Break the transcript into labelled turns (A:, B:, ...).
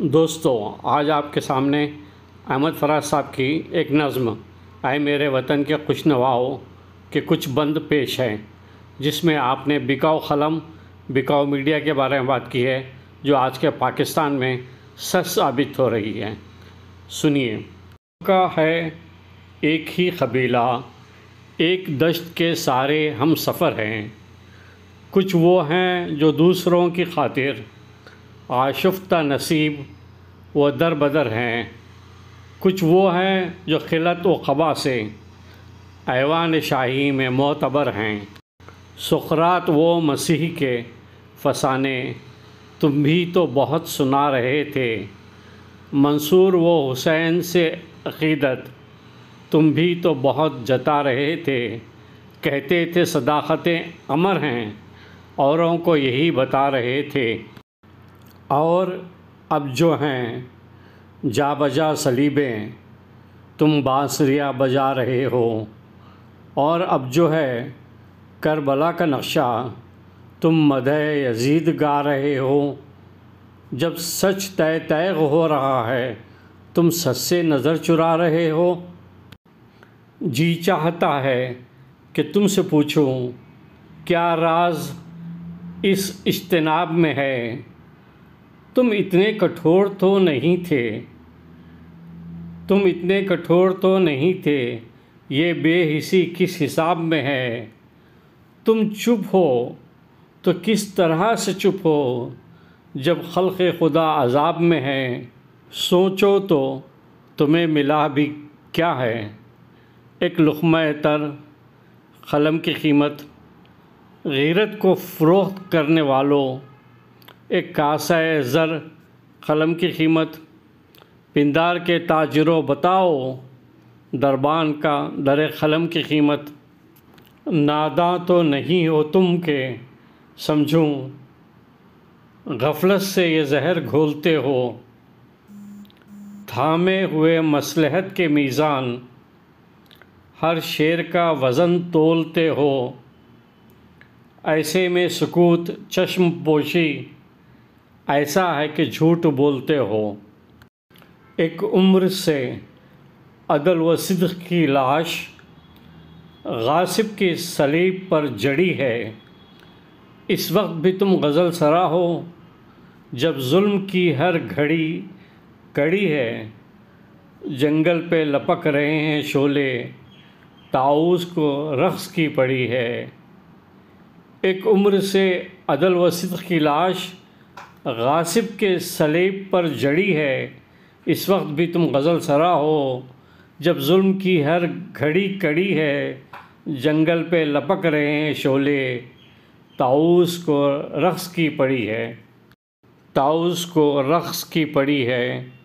A: दोस्तों आज आपके सामने अहमद फराज साहब की एक नज़म आए मेरे वतन के खुश नवाओ के कुछ बंद पेश हैं जिसमें आपने बिकाऊ कलम बिकाऊ मीडिया के बारे में बात की है जो आज के पाकिस्तान में सच साबित हो रही है सुनिए का है एक ही कबीला एक दश्त के सारे हम सफ़र हैं कुछ वो हैं जो दूसरों की खातिर आशुफ्ता नसीब व दर बदर हैं कुछ वो हैं जो खिलत व खबा से ऐवान शाही में मोतबर हैं सुखरात वो मसीह के फसाने तुम भी तो बहुत सुना रहे थे मंसूर वो हुसैन से अकीदत तुम भी तो बहुत जता रहे थे कहते थे सदाकतें अमर हैं औरों को यही बता रहे थे और अब जो हैं जा बजा सलीबें तुम बाँसुरिया बजा रहे हो और अब जो है करबला का नक्शा तुम मदह यजीद गा रहे हो जब सच तय तय हो रहा है तुम सच से नज़र चुरा रहे हो जी चाहता है कि तुमसे पूछूं क्या राज इस इज्तनाब में है तुम इतने कठोर तो नहीं थे तुम इतने कठोर तो नहीं थे ये बेहिसी किस हिसाब में है तुम चुप हो तो किस तरह से चुप हो जब खल़ खुदा अजाब में है सोचो तो तुम्हें मिला भी क्या है एक लुकमा तर कलम की कीमत गैरत को फ़रोख्त करने वालों एक कासा ज़र कलम की कीमत पिंदार के ताजरों बताओ दरबान का दर कलम की कीमत नादा तो नहीं हो तुम के समझूं गफलत से ये जहर घोलते हो थामे हुए मसलहत के मीज़ान हर शेर का वज़न तोलते हो ऐसे में सकूत चश्म पोशी ऐसा है कि झूठ बोलते हो एक उम्र से अदल व सिद्ध की लाश गासिब की सलीब पर जड़ी है इस वक्त भी तुम गज़ल सरा हो जब जुल्म की हर घड़ी कड़ी है जंगल पे लपक रहे हैं शोले ताउस को रक्स की पड़ी है एक उम्र से अदल व सिद्ध की लाश गासिब के सलेब पर जड़ी है इस वक्त भी तुम गज़ल सरा हो जब जुल्म की हर घड़ी कड़ी है जंगल पे लपक रहे हैं शोले ताउस को रक्स की पड़ी है ताउस को रक्स की पड़ी है